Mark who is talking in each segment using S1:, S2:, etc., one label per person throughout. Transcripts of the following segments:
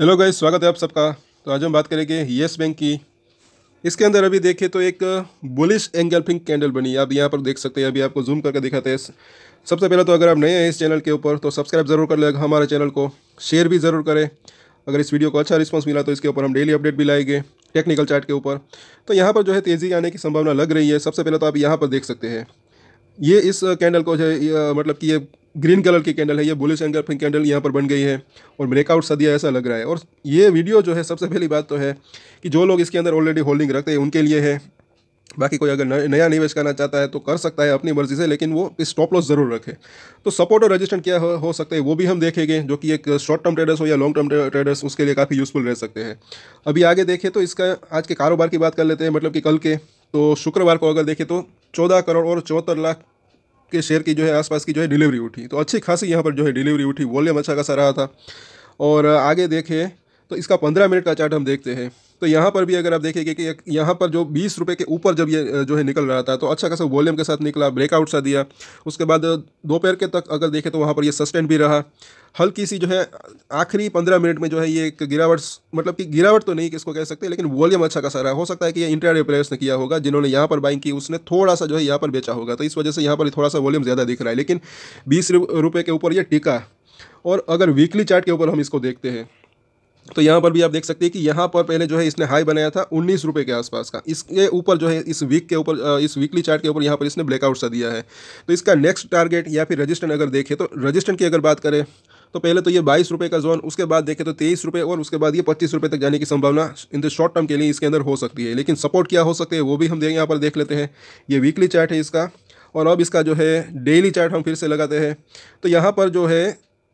S1: hello guys स्वागत है आप सबका तो आज हम बात करेंगे येस बैंक की इसके अंदर अभी देखें तो एक बुलिश एंगल्फिंग कैंडल बनी आप यहाँ पर देख सकते हैं अभी आपको जूम करके दिखाते हैं सबसे पहले तो अगर आप नए हैं इस चैनल के ऊपर तो सब्सक्राइब ज़रूर कर लेगा हमारे चैनल को शेयर भी ज़रूर करें अगर इस वीडियो को अच्छा रिस्पॉन्स मिला तो इसके ऊपर हम डेली अपडेट भी लाएंगे टेक्निकल चार्ट के ऊपर तो यहाँ पर जो है तेज़ी आने की संभावना लग रही है सबसे पहले तो आप यहाँ पर देख सकते हैं ये इस कैंडल को जो है मतलब कि ये ग्रीन कलर की कैंडल है ये बुलिस एंगल कैंडल यहाँ पर बन गई है और ब्रेकआउट सदिया ऐसा लग रहा है और ये वीडियो जो है सबसे पहली बात तो है कि जो लोग इसके अंदर ऑलरेडी होल्डिंग रखते हैं उनके लिए है बाकी कोई अगर नया निवेश करना चाहता है तो कर सकता है अपनी मर्जी से लेकिन वो स्टॉप लॉस ज़रूर रखे तो सपोर्ट और रजिस्टेंट क्या हो, हो सकता है वो भी हम देखेंगे जो कि एक शॉर्ट टर्म ट्रेडर्स हो या लॉन्ग टर्म ट्रेडर्स उसके लिए काफ़ी यूज़फुल रह सकते हैं अभी आगे देखें तो इसका आज के कारोबार की बात कर लेते हैं मतलब कि कल के तो शुक्रवार को अगर देखें तो चौदह करोड़ और चौहत्तर लाख के शेयर की जो है आसपास की जो है डिलीवरी उठी तो अच्छी खासी यहाँ पर जो है डिलीवरी उठी वॉल्यूम अच्छा खासा रहा था और आगे देखें तो इसका पंद्रह मिनट का चार्ट हम देखते हैं तो यहाँ पर भी अगर आप देखेंगे कि यहाँ पर जो बीस रुपये के ऊपर जब ये जो है निकल रहा था तो अच्छा खासा वॉल्यूम के साथ निकला ब्रेकआउट सा दिया उसके बाद दोपहर के तक अगर देखें तो वहाँ पर ये सस्टेन भी रहा हल्की सी जो है आखिरी पंद्रह मिनट में जो है ये एक गिरावट मतलब कि गिरावट तो नहीं किसको कह सकते लेकिन वॉल्यूम अच्छा खासा रहा हो सकता है कि ये इंटरनेट प्लेयर्स ने किया होगा जिन्होंने यहाँ पर बाइंग की उसने थोड़ा सा जो है यहाँ पर बेचा होगा तो इस वजह से यहाँ पर थोड़ा सा वॉल्यूम ज़्यादा दिख रहा है लेकिन बीस रुपये के ऊपर ये टिका और अगर वीकली चार्ट के ऊपर हम इसको देखते हैं तो यहाँ पर भी आप देख सकते हैं कि यहाँ पर पहले जो है इसने हाई बनाया था उन्नीस रुपये के आसपास का इसके ऊपर जो है इस वीक के ऊपर इस वीकली चार्ट के ऊपर यहाँ पर इसने ब्लैकआउट सा दिया है तो इसका नेक्स्ट टारगेट या फिर रजिस्टेंट अगर देखें तो रजिस्टेंट की अगर बात करें तो पहले तो ये बाईस रुपये का जोन उसके बाद देखें तो तेईस रुपये और उसके बाद ये पच्चीस रुपये तक जाने की संभावना इन द शॉर्ट टर्म के लिए इसके अंदर हो सकती है लेकिन सपोर्ट क्या हो सकते हैं वो भी हम यहाँ पर देख लेते हैं ये वीकली चार्ट है इसका और अब इसका जो है डेली चार्ट हम फिर से लगाते हैं तो यहाँ पर जो है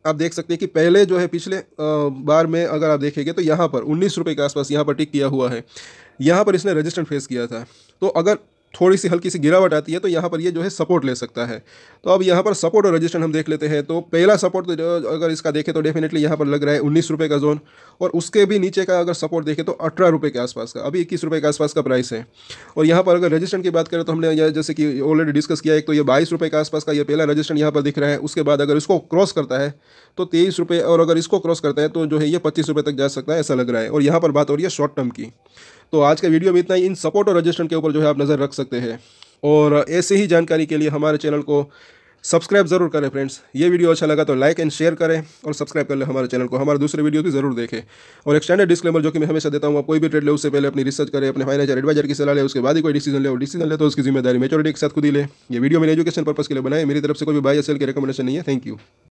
S1: आप देख सकते हैं कि पहले जो है पिछले बार में अगर आप देखेंगे तो यहाँ पर उन्नीस रुपये के आसपास यहाँ पर टिक किया हुआ है यहाँ पर इसने रजिस्टेंट फेस किया था तो अगर थोड़ी सी हल्की सी गिरावट आती है तो यहाँ पर ये जो है सपोर्ट ले सकता है तो अब यहाँ पर सपोर्ट और रजिस्ट्रेशन हम देख लेते हैं तो पहला सपोर्ट तो अगर इसका देखें तो डेफिनेटली यहाँ पर लग रहा है उन्नीस रुपये का जोन और उसके भी नीचे का अगर सपोर्ट देखें तो अठारह रुपये के आसपास का अभी इक्कीस रुपये के आसपास का प्राइस है और यहाँ पर अगर रजिस्ट्रेशन की बात करें तो हमने जैसे कि ऑलरेडी डिस्कस किया है तो ये बाईस रुपये के आसपास का ये पहला रजिस्ट्रेशन यहाँ पर दिख रहा है उसके बाद अगर इसको क्रॉस करता है तो तेईस रुपये और अगर इसको क्रॉस करता है तो जो है ये पच्चीस रुपये तक जा सकता है ऐसा लग रहा है और यहाँ पर बात हो रही है शॉर्ट टर्म की तो आज का वीडियो में इतना ही इन सपोर्ट और रजिस्ट्रेशन के ऊपर जो है आप नज़र रख सकते हैं और ऐसे ही जानकारी के लिए हमारे चैनल को सब्सक्राइब ज़रूर करें फ्रेंड्स ये वीडियो अच्छा लगा तो लाइक एंड शेयर करें और सब्सक्राइब कर लें हमारे चैनल को हमारे दूसरे वीडियो भी जरूर देखें और एक स्टैंडर्ड डिस्क्लेमर जो कि मैं हमेशा देता हूँ आप कोई भी ट्रेड ले उससे पहले अपनी रिसर्च करें अपने फाइनेंशियल एडवाइजर की सलाह ले उसके बाद ही कोई डिसीजन ले और डिसीजन ले तो उसकी जिम्मेदारी मेचोरिटी के साथ खुद ही ले ये वीडियो मैंने एजुकेशन पर्पस के लिए बनाए मेरी तरफ से कोई भी बाई एस सेल की रिकमेंडेशन नहीं है थैंक यू